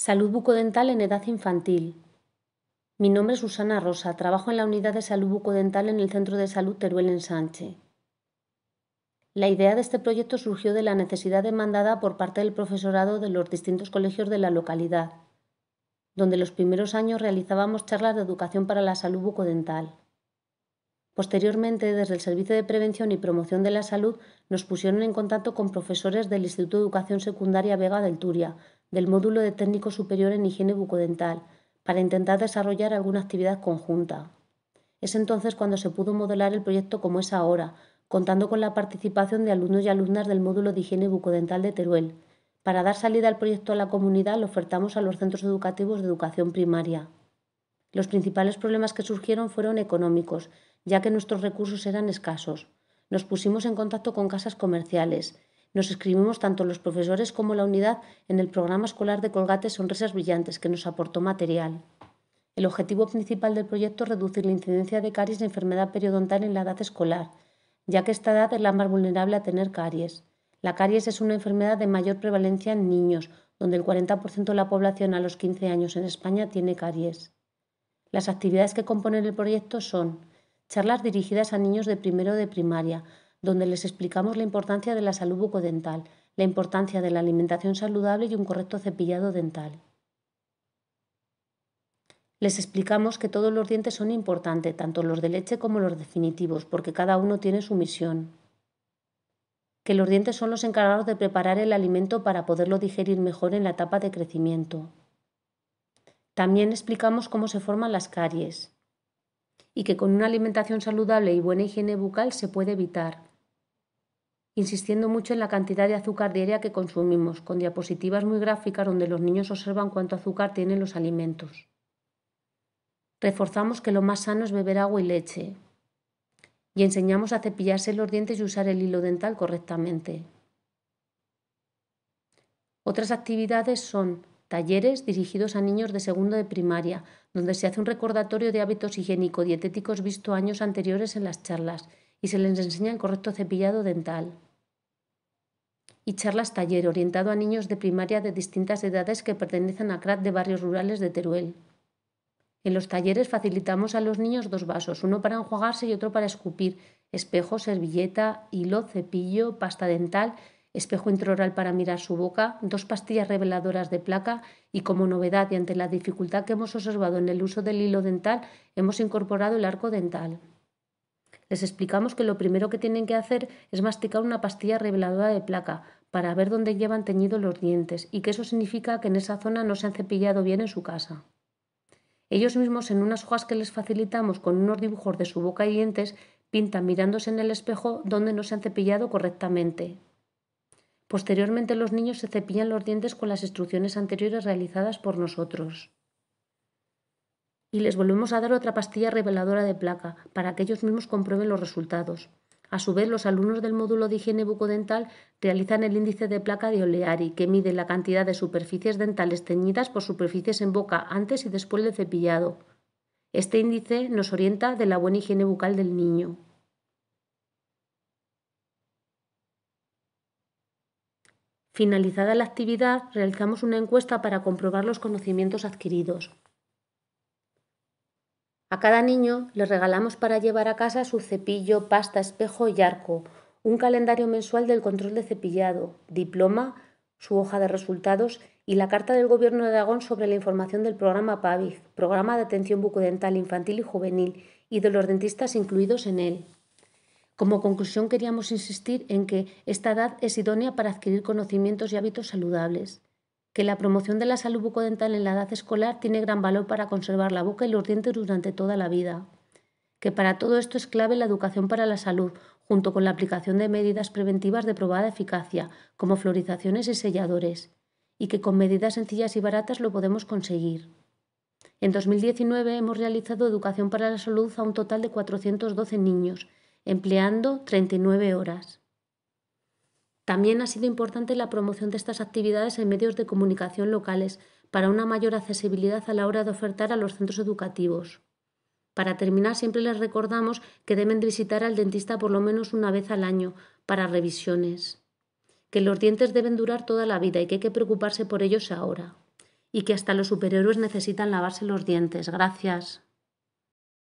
Salud bucodental en edad infantil. Mi nombre es Susana Rosa, trabajo en la unidad de salud bucodental en el Centro de Salud Teruel en Sánchez. La idea de este proyecto surgió de la necesidad demandada por parte del profesorado de los distintos colegios de la localidad, donde los primeros años realizábamos charlas de educación para la salud bucodental. Posteriormente, desde el Servicio de Prevención y Promoción de la Salud, nos pusieron en contacto con profesores del Instituto de Educación Secundaria Vega del Turia, del módulo de técnico superior en higiene bucodental para intentar desarrollar alguna actividad conjunta. Es entonces cuando se pudo modelar el proyecto como es ahora, contando con la participación de alumnos y alumnas del módulo de higiene bucodental de Teruel. Para dar salida al proyecto a la comunidad lo ofertamos a los centros educativos de educación primaria. Los principales problemas que surgieron fueron económicos, ya que nuestros recursos eran escasos. Nos pusimos en contacto con casas comerciales, nos escribimos tanto los profesores como la unidad en el programa escolar de Colgate Sonrisas Brillantes, que nos aportó material. El objetivo principal del proyecto es reducir la incidencia de caries de enfermedad periodontal en la edad escolar, ya que esta edad es la más vulnerable a tener caries. La caries es una enfermedad de mayor prevalencia en niños, donde el 40% de la población a los 15 años en España tiene caries. Las actividades que componen el proyecto son charlas dirigidas a niños de primero de primaria, donde les explicamos la importancia de la salud bucodental, la importancia de la alimentación saludable y un correcto cepillado dental. Les explicamos que todos los dientes son importantes, tanto los de leche como los definitivos, porque cada uno tiene su misión. Que los dientes son los encargados de preparar el alimento para poderlo digerir mejor en la etapa de crecimiento. También explicamos cómo se forman las caries y que con una alimentación saludable y buena higiene bucal se puede evitar insistiendo mucho en la cantidad de azúcar diaria que consumimos, con diapositivas muy gráficas donde los niños observan cuánto azúcar tienen los alimentos. Reforzamos que lo más sano es beber agua y leche. Y enseñamos a cepillarse los dientes y usar el hilo dental correctamente. Otras actividades son talleres dirigidos a niños de segundo de primaria, donde se hace un recordatorio de hábitos higiénico-dietéticos visto años anteriores en las charlas y se les enseña el correcto cepillado dental y charlas taller orientado a niños de primaria de distintas edades que pertenecen a CRAT de barrios rurales de Teruel. En los talleres facilitamos a los niños dos vasos, uno para enjuagarse y otro para escupir, espejo, servilleta, hilo, cepillo, pasta dental, espejo intraoral para mirar su boca, dos pastillas reveladoras de placa y como novedad y ante la dificultad que hemos observado en el uso del hilo dental, hemos incorporado el arco dental. Les explicamos que lo primero que tienen que hacer es masticar una pastilla reveladora de placa, para ver dónde llevan teñidos los dientes y que eso significa que en esa zona no se han cepillado bien en su casa. Ellos mismos en unas hojas que les facilitamos con unos dibujos de su boca y dientes pintan mirándose en el espejo donde no se han cepillado correctamente. Posteriormente los niños se cepillan los dientes con las instrucciones anteriores realizadas por nosotros. Y les volvemos a dar otra pastilla reveladora de placa para que ellos mismos comprueben los resultados. A su vez, los alumnos del módulo de higiene bucodental realizan el índice de placa de Oleari, que mide la cantidad de superficies dentales teñidas por superficies en boca antes y después del cepillado. Este índice nos orienta de la buena higiene bucal del niño. Finalizada la actividad, realizamos una encuesta para comprobar los conocimientos adquiridos. A cada niño le regalamos para llevar a casa su cepillo, pasta, espejo y arco, un calendario mensual del control de cepillado, diploma, su hoja de resultados y la carta del Gobierno de Aragón sobre la información del programa PAVIG, Programa de Atención Bucodental Infantil y Juvenil, y de los dentistas incluidos en él. Como conclusión queríamos insistir en que esta edad es idónea para adquirir conocimientos y hábitos saludables que la promoción de la salud bucodental en la edad escolar tiene gran valor para conservar la boca y los dientes durante toda la vida, que para todo esto es clave la educación para la salud, junto con la aplicación de medidas preventivas de probada eficacia, como florizaciones y selladores, y que con medidas sencillas y baratas lo podemos conseguir. En 2019 hemos realizado educación para la salud a un total de 412 niños, empleando 39 horas. También ha sido importante la promoción de estas actividades en medios de comunicación locales para una mayor accesibilidad a la hora de ofertar a los centros educativos. Para terminar, siempre les recordamos que deben visitar al dentista por lo menos una vez al año para revisiones, que los dientes deben durar toda la vida y que hay que preocuparse por ellos ahora, y que hasta los superhéroes necesitan lavarse los dientes. Gracias.